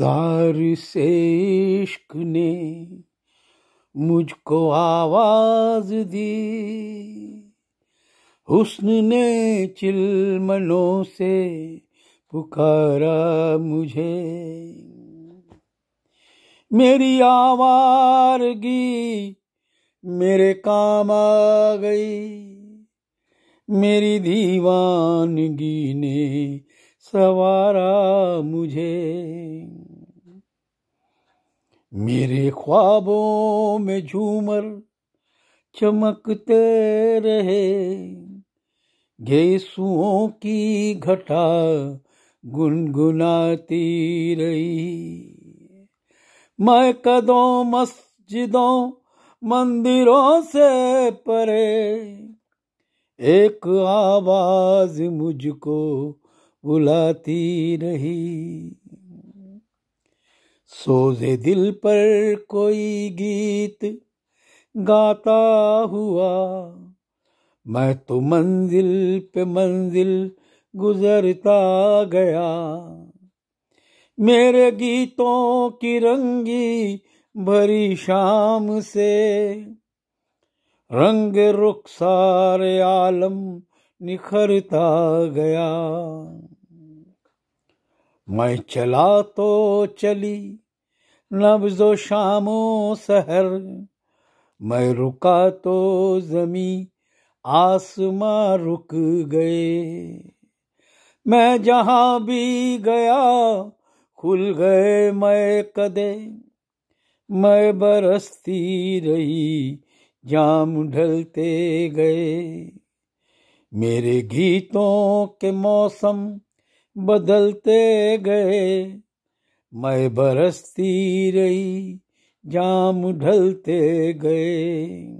दार से इश्क ने मुझको आवाज दी हुस्न ने चिलमनों से पुकारा मुझे मेरी आवारगी मेरे काम आ गई मेरी दीवानगी ने सवारा मुझे मेरे ख्वाबों में झूमर चमकते रहे गेसुओं की घटा गुनगुनाती रही मैं कदों मस्जिदों मंदिरों से परे एक आवाज मुझको बुलाती रही सोजे दिल पर कोई गीत गाता हुआ मैं तो मंजिल पे मंजिल गुजरता गया मेरे गीतों की रंगी भरी शाम से रंग रुख सारे आलम निखरता गया मैं चला तो चली नब्जो शामो सहर मैं रुका तो जमी आसमां रुक गए मैं जहां भी गया खुल गए मैं कदे मैं बरसती रही जाम ढलते गए मेरे गीतों के मौसम बदलते गए मैं बरसती रही जाम ढलते गए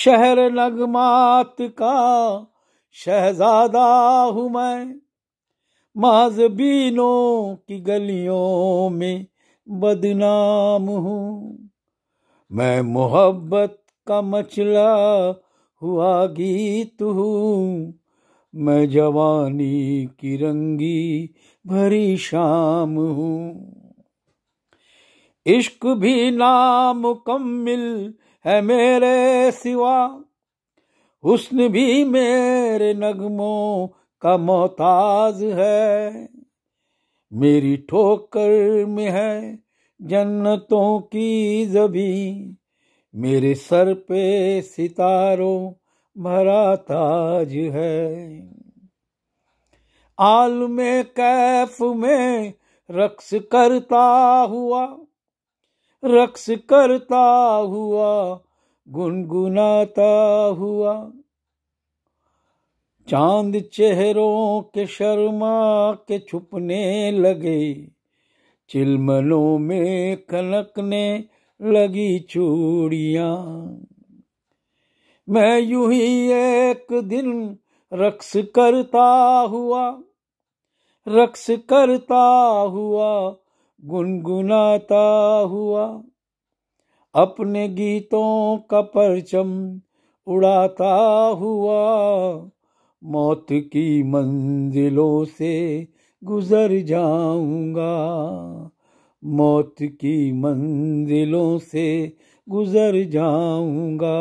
शहर नगमात का शहजादा हूँ मैं माजबीनों की गलियों में बदनाम हूँ मैं मोहब्बत का मचला हुआ गीत हूँ मैं जवानी की रंगी भरी शाम हूँ इश्क भी नामुकम्मिल है मेरे सिवा हुस्न भी मेरे नगमों का मोहताज है मेरी ठोकर में है जन्नतों की जबी मेरे सर पे सितारों भरा ताज है आल में कैफ में रक्स करता हुआ रक्स करता हुआ गुनगुनाता हुआ चांद चेहरों के शर्मा के छुपने लगे चिलमलों में कनकने लगी चूड़ियां मैं यूं ही एक दिन रक्स करता हुआ रक्स करता हुआ गुनगुनाता हुआ अपने गीतों का परचम उड़ाता हुआ मौत की मंजिलों से गुजर जाऊंगा मौत की मंजिलों से गुजर जाऊंगा